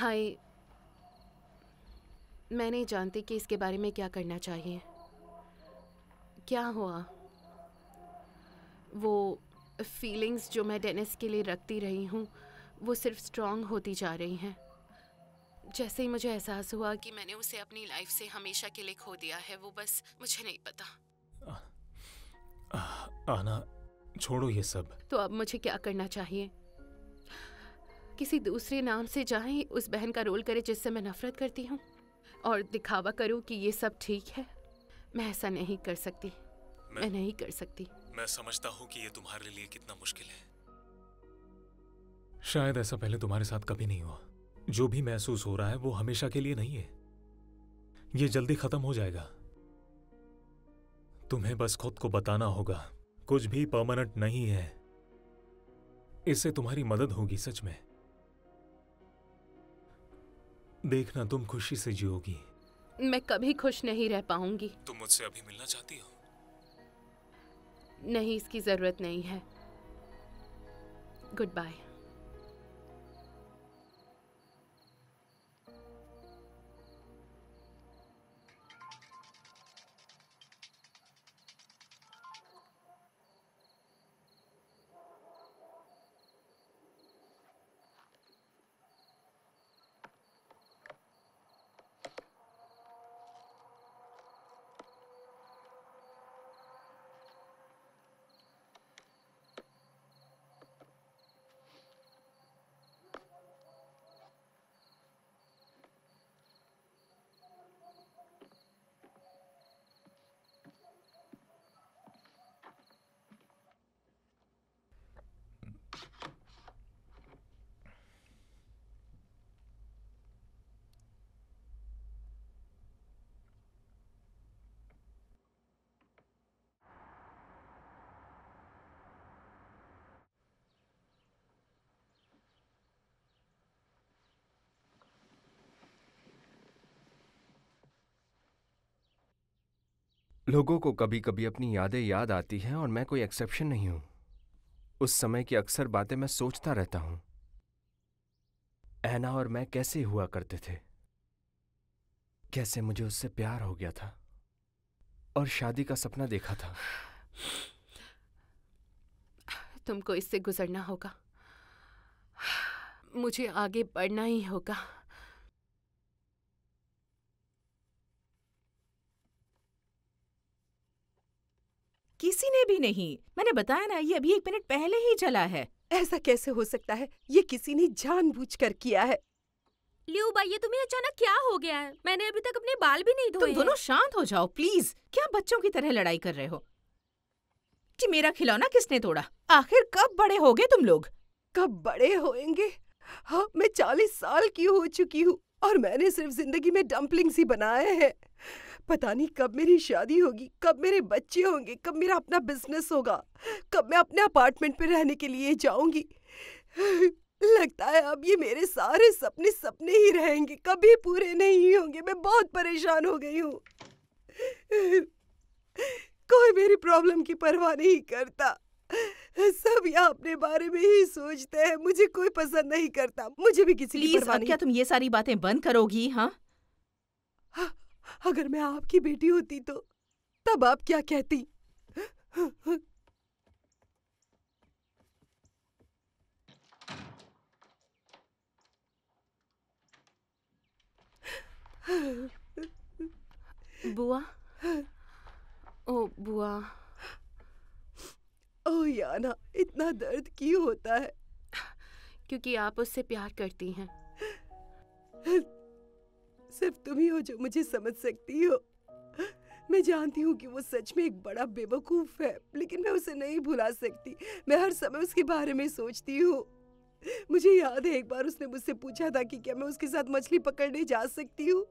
हाय मैं नहीं जानती कि इसके बारे में क्या करना चाहिए क्या हुआ वो फीलिंग्स जो मैं डेनिस के लिए रखती रही हूँ वो सिर्फ स्ट्रांग होती जा रही हैं जैसे ही मुझे एहसास हुआ कि मैंने उसे अपनी लाइफ से हमेशा के लिए खो दिया है वो बस मुझे नहीं पता आ, आ, आना छोड़ो ये सब तो अब मुझे क्या करना चाहिए किसी दूसरे नाम से जाए उस बहन का रोल करे जिससे मैं नफरत करती हूँ और दिखावा करूँ कि ये सब ठीक है मैं ऐसा नहीं कर सकती मैं, मैं नहीं कर सकती मैं समझता हूँ कि ये तुम्हारे लिए कितना मुश्किल है शायद ऐसा पहले तुम्हारे साथ कभी नहीं हुआ जो भी महसूस हो रहा है वो हमेशा के लिए नहीं है ये जल्दी खत्म हो जाएगा तुम्हें बस खुद को बताना होगा कुछ भी परमानेंट नहीं है इससे तुम्हारी मदद होगी सच में देखना तुम खुशी से जियोगी मैं कभी खुश नहीं रह पाऊंगी तुम मुझसे अभी मिलना चाहती हो नहीं इसकी जरूरत नहीं है गुड बाय लोगों को कभी कभी अपनी यादें याद आती हैं और मैं कोई एक्सेप्शन नहीं हूं उस समय की अक्सर बातें मैं सोचता रहता हूं ऐना और मैं कैसे हुआ करते थे कैसे मुझे उससे प्यार हो गया था और शादी का सपना देखा था तुमको इससे गुजरना होगा मुझे आगे बढ़ना ही होगा किसी ने भी नहीं मैंने बताया ना ये अभी एक मिनट पहले ही चला है ऐसा कैसे हो सकता है ये किसी ने जानबूझकर किया है लियो भाई ये तुम्हें अचानक क्या हो गया है मैंने अभी तक अपने बाल भी नहीं धोए तुम दोनों शांत हो जाओ प्लीज क्या बच्चों की तरह लड़ाई कर रहे हो कि मेरा खिलौना किसने तोड़ा आखिर कब बड़े हो गए तुम लोग कब बड़े होएंगे हाँ मैं चालीस साल की हो चुकी हूँ और मैंने सिर्फ जिंदगी में डम्पलिंग्स ही बनाए हैं पता नहीं कब मेरी शादी होगी कब मेरे बच्चे होंगे कब मेरा अपना बिजनेस होगा कब मैं अपने अपार्टमेंट पर रहने के लिए जाऊंगी लगता है अब ये मेरे सारे सपने सपने ही रहेंगे कभी पूरे नहीं होंगे मैं बहुत परेशान हो गई हूँ कोई मेरी प्रॉब्लम की परवाह नहीं करता सब यहाँ अपने बारे में ही सोचते हैं मुझे कोई पसंद नहीं करता मुझे भी किसी की परवाह नहीं क्या तुम ये सारी बातें बंद करोगी हाँ, हाँ। अगर मैं आपकी बेटी होती तो तब आप क्या कहती बुआ ओ बुआ ओ याना इतना दर्द क्यों होता है क्योंकि आप उससे प्यार करती हैं सिर्फ तुम ही हो जो मुझे समझ सकती हो मैं जानती हूँ कि वो सच में एक बड़ा बेवकूफ़ है लेकिन मैं उसे नहीं भुला सकती मैं हर समय उसके बारे में सोचती हूँ मुझे याद है एक बार उसने मुझसे पूछा था कि क्या मैं उसके साथ मछली पकड़ने जा सकती हूँ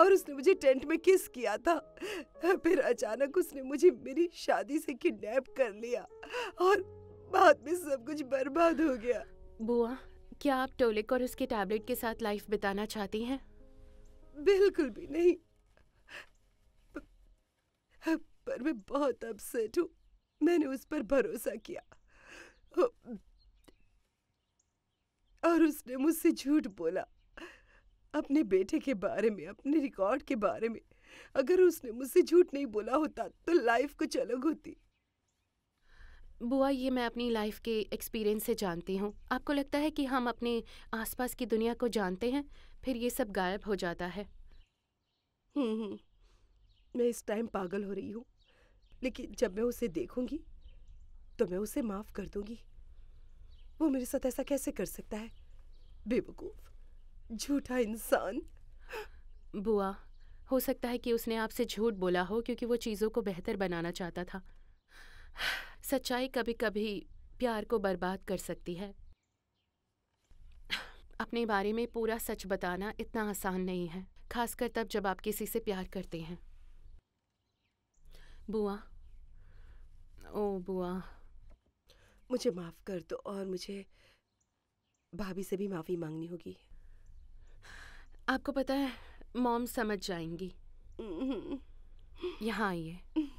और उसने मुझे टेंट में किस किया था फिर अचानक उसने मुझे मेरी शादी से किडनैप कर लिया और बाद में सब कुछ बर्बाद हो गया बुआ क्या आप टोलिक और उसके टैबलेट के साथ लाइफ बिताना चाहती हैं बिल्कुल भी नहीं पर, मैं बहुत अपसेट हूं मैंने उस पर भरोसा किया और उसने मुझसे झूठ बोला अपने बेटे के बारे में अपने रिकॉर्ड के बारे में अगर उसने मुझसे झूठ नहीं बोला होता तो लाइफ कुछ अलग होती बुआ ये मैं अपनी लाइफ के एक्सपीरियंस से जानती हूँ आपको लगता है कि हम अपने आसपास की दुनिया को जानते हैं फिर ये सब गायब हो जाता है हम्म, हम्म मैं इस टाइम पागल हो रही हूँ लेकिन जब मैं उसे देखूंगी तो मैं उसे माफ कर दूंगी वो मेरे साथ ऐसा कैसे कर सकता है बेवकूफ झूठा इंसान बुआ हो सकता है कि उसने आपसे झूठ बोला हो क्योंकि वो चीज़ों को बेहतर बनाना चाहता था सच्चाई कभी कभी प्यार को बर्बाद कर सकती है अपने बारे में पूरा सच बताना इतना आसान नहीं है खासकर तब जब आप किसी से प्यार करते हैं बुआ ओ बुआ मुझे माफ़ कर दो और मुझे भाभी से भी माफ़ी मांगनी होगी आपको पता है मॉम समझ जाएंगी यहाँ आइए